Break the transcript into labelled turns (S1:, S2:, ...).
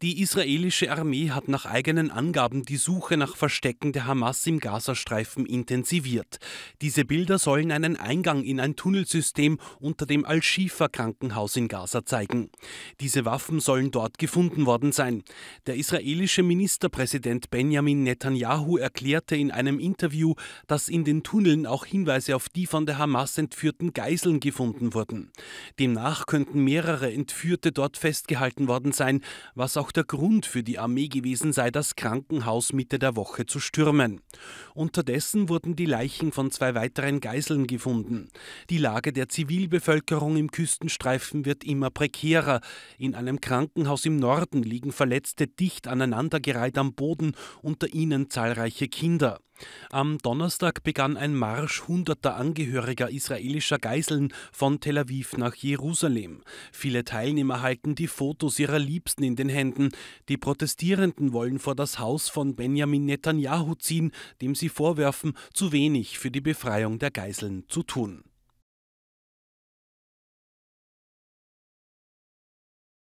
S1: Die israelische Armee hat nach eigenen Angaben die Suche nach Verstecken der Hamas im Gazastreifen intensiviert. Diese Bilder sollen einen Eingang in ein Tunnelsystem unter dem Al-Shifa Krankenhaus in Gaza zeigen. Diese Waffen sollen dort gefunden worden sein. Der israelische Ministerpräsident Benjamin Netanyahu erklärte in einem Interview, dass in den Tunneln auch Hinweise auf die von der Hamas entführten Geiseln gefunden wurden. Demnach könnten mehrere Entführte dort festgehalten worden sein, was auch auch der Grund für die Armee gewesen sei, das Krankenhaus Mitte der Woche zu stürmen. Unterdessen wurden die Leichen von zwei weiteren Geiseln gefunden. Die Lage der Zivilbevölkerung im Küstenstreifen wird immer prekärer. In einem Krankenhaus im Norden liegen Verletzte dicht aneinandergereiht am Boden, unter ihnen zahlreiche Kinder. Am Donnerstag begann ein Marsch hunderter Angehöriger israelischer Geiseln von Tel Aviv nach Jerusalem. Viele Teilnehmer halten die Fotos ihrer Liebsten in den Händen. Die Protestierenden wollen vor das Haus von Benjamin Netanyahu ziehen, dem sie vorwerfen, zu wenig für die Befreiung der Geiseln zu tun.